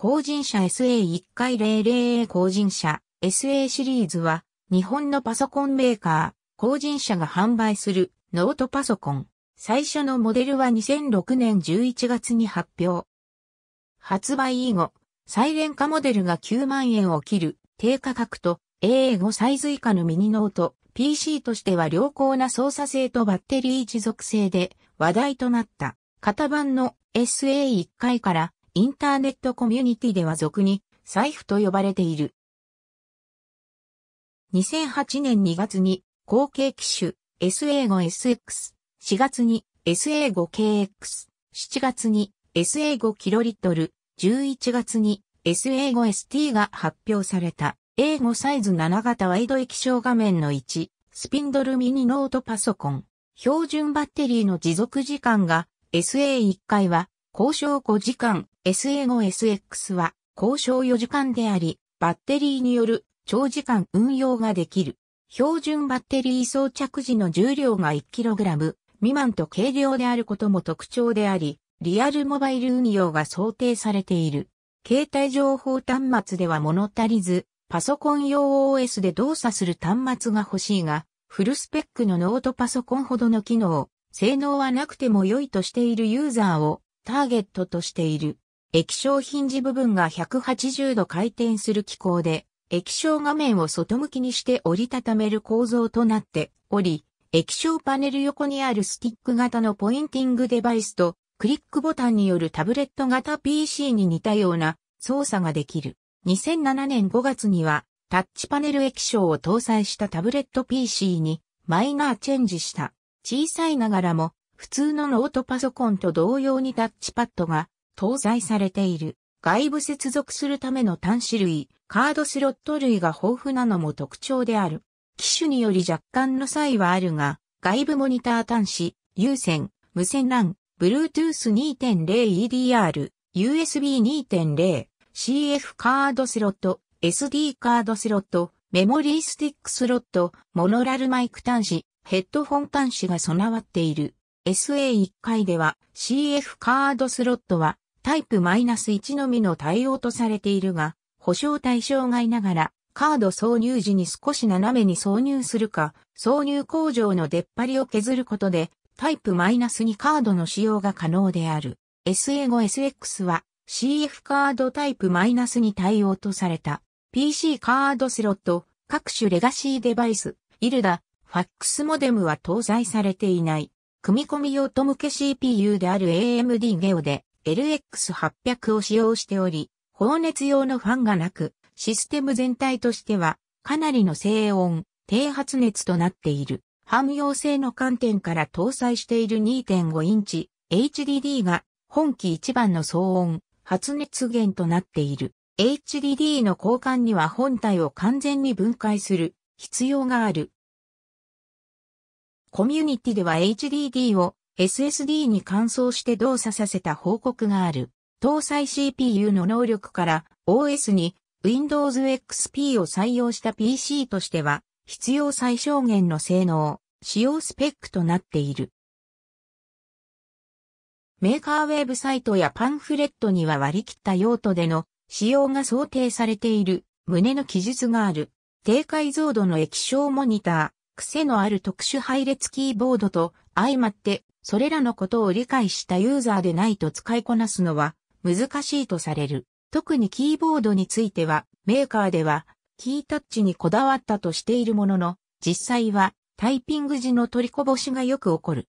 後人社 SA1 回 00A 後人社 SA シリーズは日本のパソコンメーカー後人社が販売するノートパソコン。最初のモデルは2006年11月に発表。発売以後、再ン化モデルが9万円を切る低価格と AA5 サイズ以下のミニノート、PC としては良好な操作性とバッテリー持続性で話題となった。型番の SA1 回からインターネットコミュニティでは俗に財布と呼ばれている。2008年2月に後継機種 S a 5 SX、4月に S a 5 KX、7月に S a 5キロリットル、11月に S a 5 ST が発表された。A5 サイズ7型ワイド液晶画面の1、スピンドルミニノートパソコン。標準バッテリーの持続時間が SA1 回は交渉5時間、SA5SX は交渉4時間であり、バッテリーによる長時間運用ができる。標準バッテリー装着時の重量が 1kg 未満と軽量であることも特徴であり、リアルモバイル運用が想定されている。携帯情報端末では物足りず、パソコン用 OS で動作する端末が欲しいが、フルスペックのノートパソコンほどの機能、性能はなくても良いとしているユーザーをターゲットとしている。液晶ヒンジ部分が180度回転する機構で、液晶画面を外向きにして折りたためる構造となっており、液晶パネル横にあるスティック型のポインティングデバイスと、クリックボタンによるタブレット型 PC に似たような操作ができる。2007年5月には、タッチパネル液晶を搭載したタブレット PC にマイナーチェンジした。小さいながらも、普通のノートパソコンと同様にタッチパッドが搭載されている。外部接続するための端子類、カードスロット類が豊富なのも特徴である。機種により若干の差異はあるが、外部モニター端子、有線、無線 LAN、Bluetooth 2.0EDR、USB 2.0、CF カードスロット、SD カードスロット、メモリースティックスロット、モノラルマイク端子、ヘッドフォン端子が備わっている。SA1 回では CF カードスロットはタイプ -1 のみの対応とされているが、保証対象外ながら、カード挿入時に少し斜めに挿入するか、挿入工場の出っ張りを削ることで、タイプ -2 カードの使用が可能である。SA5SX は CF カードタイプ -2 対応とされた PC カードスロット、各種レガシーデバイス、イルダ、ファックスモデムは搭載されていない。組み込み用と向け CPU である AMD ゲオで LX800 を使用しており、放熱用のファンがなく、システム全体としては、かなりの静音、低発熱となっている。汎用性の観点から搭載している2.5インチ HDD が本機一番の騒音、発熱源となっている。HDD の交換には本体を完全に分解する必要がある。コミュニティでは HDD を SSD に換装して動作させた報告がある。搭載 CPU の能力から OS に Windows XP を採用した PC としては必要最小限の性能、使用スペックとなっている。メーカーウェブサイトやパンフレットには割り切った用途での使用が想定されている胸の記述がある。低解像度の液晶モニター、癖のある特殊配列キーボードと相まってそれらのことを理解したユーザーでないと使いこなすのは難しいとされる。特にキーボードについては、メーカーでは、キータッチにこだわったとしているものの、実際はタイピング時の取りこぼしがよく起こる。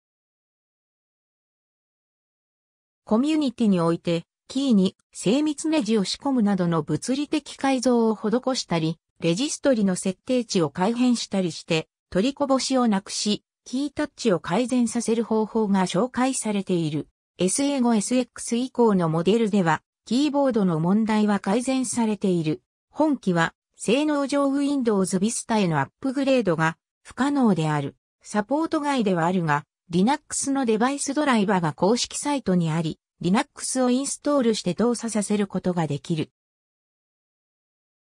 コミュニティにおいて、キーに精密ネジを仕込むなどの物理的改造を施したり、レジストリの設定値を改変したりして、取りこぼしをなくし、キータッチを改善させる方法が紹介されている。SA5SX 以降のモデルでは、キーボードの問題は改善されている。本機は、性能上 Windows Vista へのアップグレードが不可能である。サポート外ではあるが、Linux のデバイスドライバーが公式サイトにあり、Linux をインストールして動作させることができる。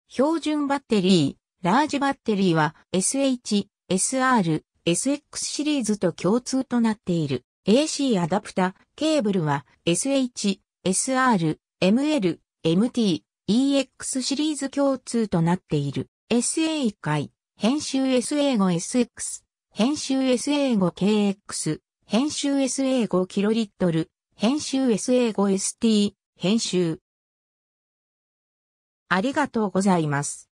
標準バッテリー、ラージバッテリーは SH、SR、SX シリーズと共通となっている AC アダプタケーブルは SH、SR、ML、MT、EX シリーズ共通となっている SA1 回、編集 SA5SX、編集 SA5KX、編集 SA5kl、編集 SA5ST、編集。ありがとうございます。